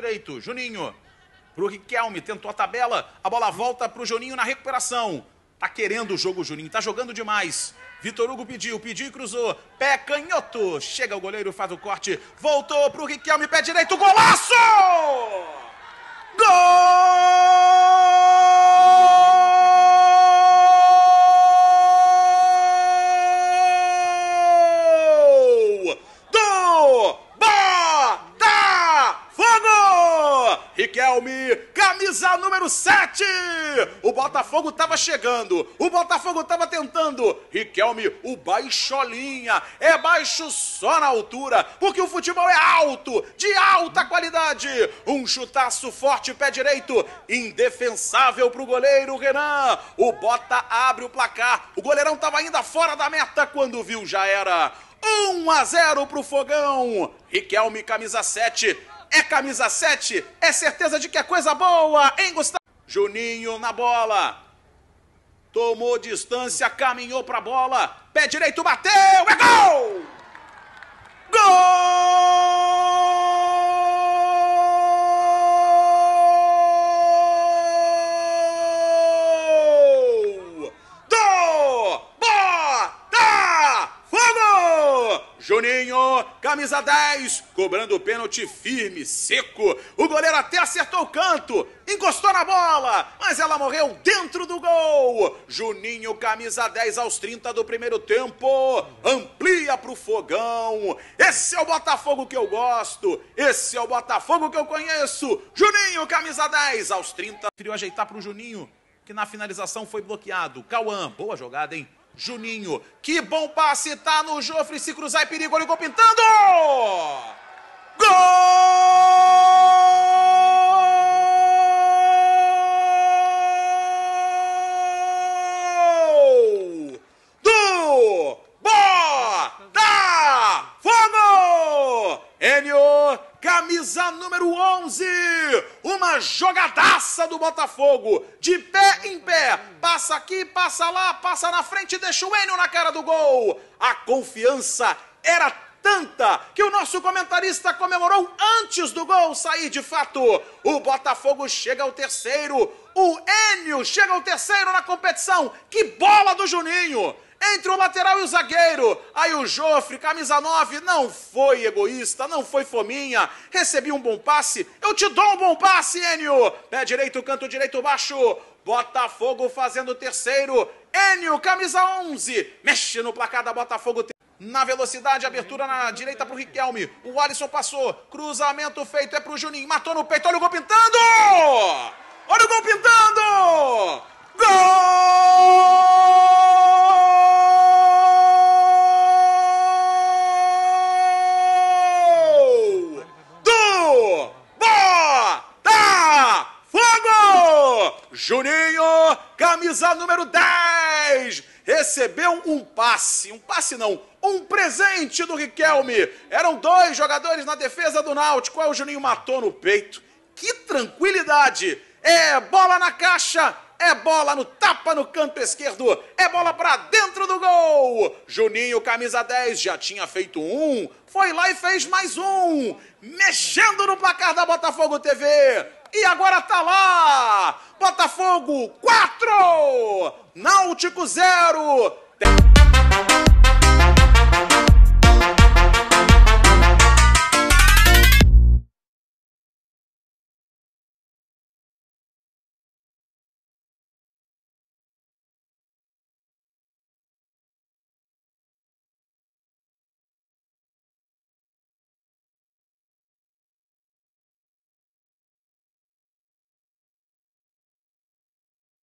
direito, Juninho. Para o Riquelme, tentou a tabela, a bola volta para o Juninho na recuperação. Tá querendo o jogo, Juninho, tá jogando demais. Vitor Hugo pediu, pediu e cruzou. Pé canhoto, chega o goleiro, faz o corte. Voltou para o Riquelme, pé direito, golaço! Gol! camisa número 7. O Botafogo estava chegando, o Botafogo estava tentando. Riquelme, o baixolinha, é baixo só na altura, porque o futebol é alto, de alta qualidade. Um chutaço forte, pé direito, indefensável para o goleiro Renan. O Bota abre o placar, o goleirão estava ainda fora da meta quando viu já era. 1 a 0 para o Fogão. Riquelme, camisa 7 é camisa 7, é certeza de que é coisa boa, hein, Gustavo? Juninho na bola. Tomou distância, caminhou para a bola, pé direito bateu, é gol! Juninho, camisa 10, cobrando o pênalti firme, seco. O goleiro até acertou o canto, encostou na bola, mas ela morreu dentro do gol. Juninho, camisa 10 aos 30 do primeiro tempo, amplia pro fogão. Esse é o Botafogo que eu gosto, esse é o Botafogo que eu conheço. Juninho, camisa 10 aos 30. Queria ajeitar pro Juninho, que na finalização foi bloqueado. Cauã, boa jogada, hein? Juninho. Que bom passe, tá no Jofre, se cruzar é perigo, olha o gol pintando! número 11. Uma jogadaça do Botafogo. De pé em pé. Passa aqui, passa lá, passa na frente, deixa o Enio na cara do gol. A confiança era tanta que o nosso comentarista comemorou antes do gol sair de fato. O Botafogo chega ao terceiro. O Enio chega ao terceiro na competição. Que bola do Juninho! entre o lateral e o zagueiro. Aí o Jofre, camisa 9, não foi egoísta, não foi fominha. Recebi um bom passe. Eu te dou um bom passe, Enio. Pé direito, canto direito baixo. Botafogo fazendo o terceiro. Enio, camisa 11. Mexe no placar da Botafogo. Na velocidade, abertura na direita para o Riquelme. O Alisson passou. Cruzamento feito é para o Juninho. Matou no peito. Olha o gol pintando! Olha o gol pintando! Juninho, camisa número 10, recebeu um passe, um passe não, um presente do Riquelme. Eram dois jogadores na defesa do Náutico, aí o Juninho matou no peito. Que tranquilidade! É bola na caixa, é bola no tapa no canto esquerdo, é bola para dentro do gol. Juninho, camisa 10, já tinha feito um, foi lá e fez mais um, mexendo no placar da Botafogo TV. E agora tá lá! Botafogo 4! Náutico 0!